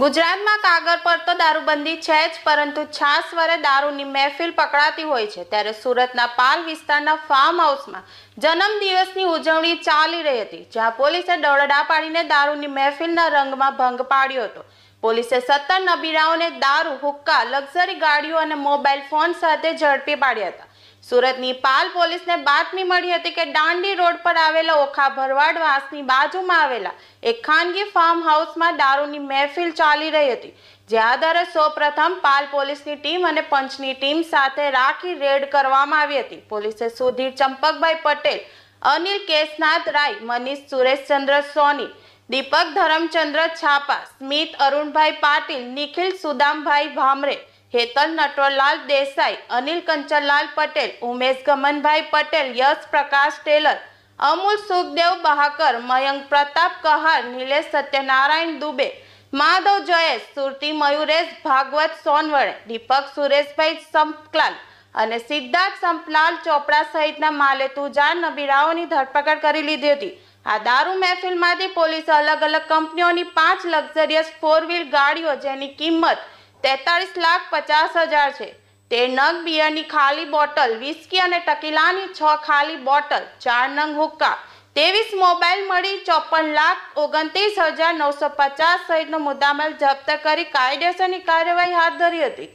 ગુજરાતમાં કાગળ પર તો દારૂબંધી છે જ પરંતુ છાસ વરે દારૂની મહેફિલ પકડાતી હોય છે ત્યારે સુરતના પાલ વિસ્તારના ફાર્મ હાઉસમાં જન્મદિવસની ઉજવણી ચાલી રહી હતી જ્યાં પોલીસે દોડડા પાડીને દારૂની મહેફિલના રંગમાં ભંગ પાડ્યો હતો પોલીસે સત્તર નબીરાઓને દારૂ હુક્કા લક્ઝરી ગાડીઓ અને મોબાઈલ ફોન સાથે ઝડપી પાડ્યા હતા સુરતની પાલ પોલીસને બાતમી મળી હતી કે દાંડી રોડ પર આવેલા ઓખા ભરવાડ વાસની બાજુમાં આવેલા એક ખાનગી ફાર્મ હાઉસમાં દારૂની મહેફિલ ચાલી રહી હતી જે આધારે સૌપ્રથમ પાલ પોલીસની ટીમ અને પંચની ટીમ સાથે રાખી રેડ કરવામાં આવી હતી પોલીસે સુધીર ચંપકભાઈ પટેલ અનિલ કેશનાથ રાય મનીષ સુરેશચંદ્ર સોની દીપક ધરમચંદ્ર છાપા સ્મિત અરુણભાઈ પાટીલ નિખિલ સુદામભાઈ ભામરે હેતલ નટવરલાલ દેસાઈ અનિલ કંચનલાલ પટેલ ઉમેશ ગમનભાઈ પટેલ યશ પ્રકાશ ટેલર અમૂલ સુખદેવ બહાકર મયંક પ્રતાપ કહાર નિલેશ સત્યનારાયણ દુબે માધવ જયેશ સુરતી મયુરેશ ભાગવત સોનવણે દીપક સુરેશભાઈ સંપલાલ અને સિદ્ધાર્થ સંપલાલ ચોપડા સહિતના માલેતુજાર નબીરાઓની ધરપકડ કરી લીધી હતી આ દારૂ મહેફિલમાંથી પોલીસે અલગ અલગ કંપનીઓની પાંચ લક્ઝરિયસ ફોર વ્હીલ ગાડીઓ જેની કિંમત તેતાળીસ લાખ પચાસ હજાર છે તે નંગ બિયરની ખાલી બોટલ વિસ્કી અને ટકીલાની છ ખાલી બોટલ ચાર નંગ હુક્કા ત્રેવીસ મોબાઈલ મળી ચોપન લાખ ઓગણત્રીસ હજાર નવસો પચાસ સહિતનો મુદ્દામાલ જપ્ત કરી કાયદેસરની કાર્યવાહી હાથ ધરી હતી